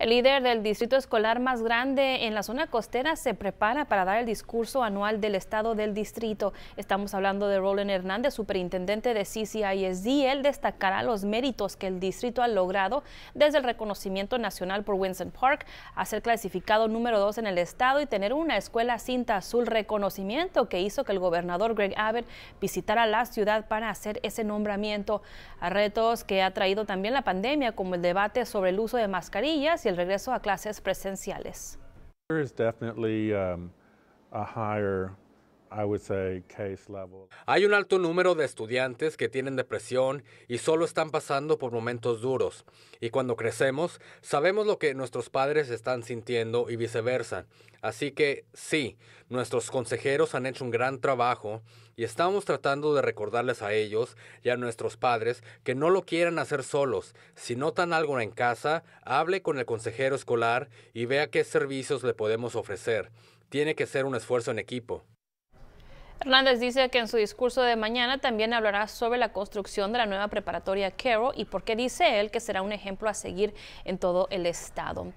El líder del distrito escolar más grande en la zona costera se prepara para dar el discurso anual del estado del distrito. Estamos hablando de Roland Hernández, superintendente de CCISD. Él destacará los méritos que el distrito ha logrado desde el reconocimiento nacional por Winston Park, a ser clasificado número dos en el estado y tener una escuela cinta azul, reconocimiento que hizo que el gobernador Greg Abbott visitara la ciudad para hacer ese nombramiento. A retos que ha traído también la pandemia, como el debate sobre el uso de mascarillas y el regreso a clases presenciales. Um, hay un alto número de estudiantes que tienen depresión y solo están pasando por momentos duros. Y cuando crecemos, sabemos lo que nuestros padres están sintiendo y viceversa. Así que sí, nuestros consejeros han hecho un gran trabajo y estamos tratando de recordarles a ellos y a nuestros padres que no lo quieran hacer solos. Si notan algo en casa, hable con el consejero escolar y vea qué servicios le podemos ofrecer. Tiene que ser un esfuerzo en equipo. Hernández dice que en su discurso de mañana también hablará sobre la construcción de la nueva preparatoria Carroll y por qué dice él que será un ejemplo a seguir en todo el estado.